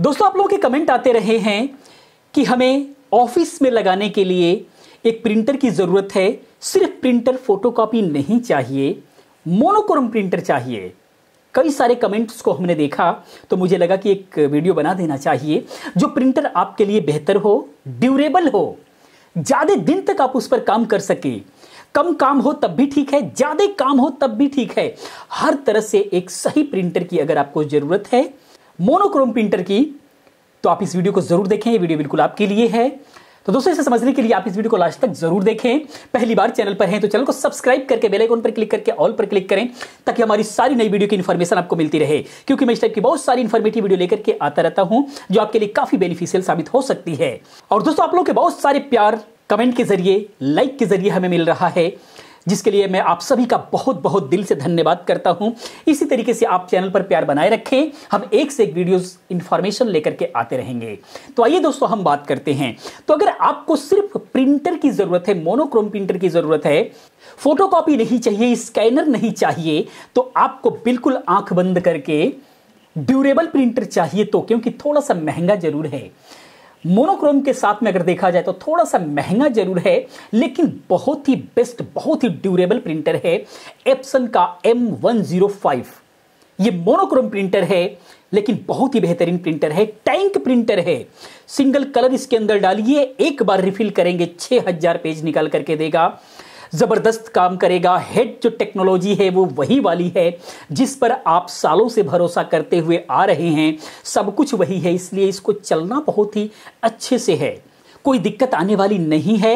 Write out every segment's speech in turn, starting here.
दोस्तों आप लोगों के कमेंट आते रहे हैं कि हमें ऑफिस में लगाने के लिए एक प्रिंटर की ज़रूरत है सिर्फ प्रिंटर फोटोकॉपी नहीं चाहिए मोनोक्रोम प्रिंटर चाहिए कई सारे कमेंट्स को हमने देखा तो मुझे लगा कि एक वीडियो बना देना चाहिए जो प्रिंटर आपके लिए बेहतर हो ड्यूरेबल हो ज़्यादा दिन तक आप उस पर काम कर सके कम काम हो तब भी ठीक है ज़्यादा काम हो तब भी ठीक है हर तरह से एक सही प्रिंटर की अगर आपको ज़रूरत है मोनोक्रोम प्रिंटर की तो आप इस वीडियो को जरूर देखें ये वीडियो बिल्कुल आपके लिए है तो दोस्तों इसे समझने के लिए आप इस वीडियो को लास्ट तक जरूर देखें पहली बार चैनल पर हैं तो चैनल को सब्सक्राइब करके बेल आइकन पर क्लिक करके ऑल पर क्लिक करें ताकि हमारी सारी नई वीडियो की इन्फॉर्मेशन आपको मिलती रहे क्योंकि मैं इस टाइप की बहुत सारी इन्फॉर्मेटिव वीडियो लेकर के आता रहता हूं जो आपके लिए काफी बेनिफिशियल साबित हो सकती है और दोस्तों आप लोग के बहुत सारे प्यार कमेंट के जरिए लाइक के जरिए हमें मिल रहा है जिसके लिए मैं आप सभी का बहुत बहुत दिल से धन्यवाद करता हूं इसी तरीके से आप चैनल पर प्यार बनाए रखें हम एक से एक वीडियोस इंफॉर्मेशन लेकर के आते रहेंगे तो आइए दोस्तों हम बात करते हैं तो अगर आपको सिर्फ प्रिंटर की ज़रूरत है मोनोक्रोम प्रिंटर की ज़रूरत है फोटोकॉपी नहीं चाहिए स्कैनर नहीं चाहिए तो आपको बिल्कुल आंख बंद करके ड्यूरेबल प्रिंटर चाहिए तो क्योंकि थोड़ा सा महंगा जरूर है मोनोक्रोम के साथ में अगर देखा जाए तो थोड़ा सा महंगा जरूर है लेकिन बहुत ही बेस्ट बहुत ही ड्यूरेबल प्रिंटर है एप्सन का एम वन जीरो फाइव ये मोनोक्रोम प्रिंटर है लेकिन बहुत ही बेहतरीन प्रिंटर है टैंक प्रिंटर है सिंगल कलर इसके अंदर डालिए एक बार रिफिल करेंगे छह हजार पेज निकाल करके देगा ज़बरदस्त काम करेगा हेड जो टेक्नोलॉजी है वो वही वाली है जिस पर आप सालों से भरोसा करते हुए आ रहे हैं सब कुछ वही है इसलिए इसको चलना बहुत ही अच्छे से है कोई दिक्कत आने वाली नहीं है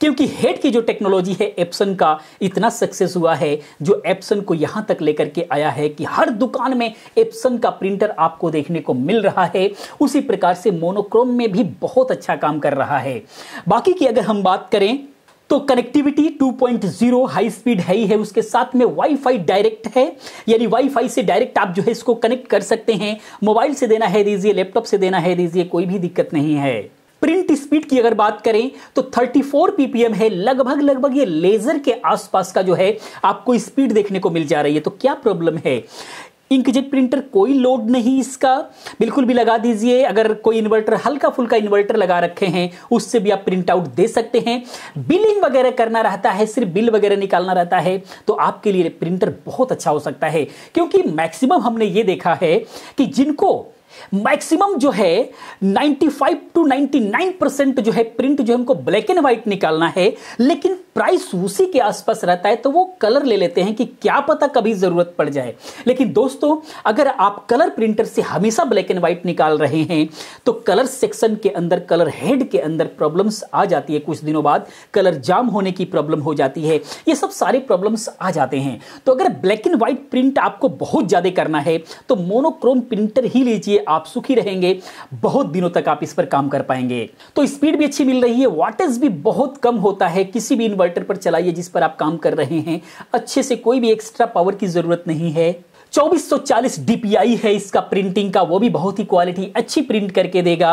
क्योंकि हेड की जो टेक्नोलॉजी है एप्सन का इतना सक्सेस हुआ है जो एप्सन को यहाँ तक लेकर के आया है कि हर दुकान में एप्सन का प्रिंटर आपको देखने को मिल रहा है उसी प्रकार से मोनोक्रोम में भी बहुत अच्छा काम कर रहा है बाकी की अगर हम बात करें तो कनेक्टिविटी 2.0 हाई स्पीड है ही है उसके साथ में वाईफाई डायरेक्ट है यानी वाईफाई से डायरेक्ट आप जो है इसको कनेक्ट कर सकते हैं मोबाइल से देना है दीजिए लैपटॉप से देना है दीजिए कोई भी दिक्कत नहीं है प्रिंट स्पीड की अगर बात करें तो 34 पीपीएम है लगभग लगभग ये लेजर के आसपास का जो है आपको स्पीड देखने को मिल जा रही है तो क्या प्रॉब्लम है इंकजेट प्रिंटर कोई लोड नहीं इसका बिल्कुल भी लगा दीजिए अगर कोई इन्वर्टर हल्का फुल्का इन्वर्टर लगा रखे हैं उससे भी आप प्रिंट आउट दे सकते हैं बिलिंग वगैरह करना रहता है सिर्फ बिल वगैरह निकालना रहता है तो आपके लिए प्रिंटर बहुत अच्छा हो सकता है क्योंकि मैक्सिमम हमने ये देखा है कि जिनको मैक्सिमम जो है 95 टू 99 परसेंट जो है प्रिंट जो हमको ब्लैक एंड व्हाइट निकालना है लेकिन प्राइस उसी के आसपास रहता है तो वो कलर ले लेते हैं कि क्या पता कभी ज़रूरत पड़ जाए लेकिन दोस्तों अगर आप कलर प्रिंटर से हमेशा ब्लैक एंड व्हाइट निकाल रहे हैं तो कलर सेक्शन के अंदर कलर हेड के अंदर प्रॉब्लम्स आ जाती है कुछ दिनों बाद कलर जाम होने की प्रॉब्लम हो जाती है ये सब सारे प्रॉब्लम्स आ जाते हैं तो अगर ब्लैक एंड व्हाइट प्रिंट आपको बहुत ज़्यादा करना है तो मोनोक्रोम प्रिंटर ही लीजिए आप सुखी रहेंगे बहुत दिनों तक आप इस पर काम कर पाएंगे तो स्पीड भी अच्छी मिल रही है वाटेज भी बहुत कम होता है किसी भी इन्वर्टर इन्वर्टर पर चलाइए जिस पर आप काम कर रहे हैं अच्छे से कोई भी एक्स्ट्रा पावर की ज़रूरत नहीं है 2440 डीपीआई है इसका प्रिंटिंग का वो भी बहुत ही क्वालिटी अच्छी प्रिंट करके देगा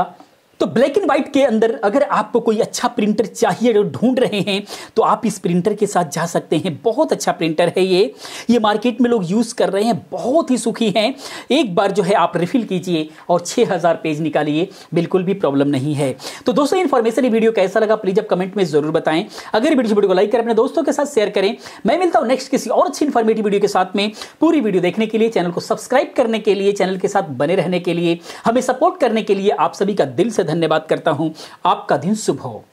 तो ब्लैक एंड व्हाइट के अंदर अगर आपको कोई अच्छा प्रिंटर चाहिए जो ढूंढ रहे हैं तो आप इस प्रिंटर के साथ जा सकते हैं बहुत अच्छा प्रिंटर है ये ये मार्केट में लोग यूज़ कर रहे हैं बहुत ही सुखी हैं एक बार जो है आप रिफिल कीजिए और 6000 पेज निकालिए बिल्कुल भी प्रॉब्लम नहीं है तो दोस्तों इन्फॉर्मेशन वीडियो कैसा लगा प्लीज़ आप कमेंट में ज़रूर बताएं अगर वीडियो को लाइक करें अपने दोस्तों के साथ शेयर करें मैं मिलता हूँ नेक्स्ट किसी और अच्छी इन्फॉर्मेटिव वीडियो के साथ में पूरी वीडियो देखने के लिए चैनल को सब्सक्राइब करने के लिए चैनल के साथ बने रहने के लिए हमें सपोर्ट करने के लिए आप सभी का दिल से धन्यवाद करता हूँ आपका दिन शुभ हो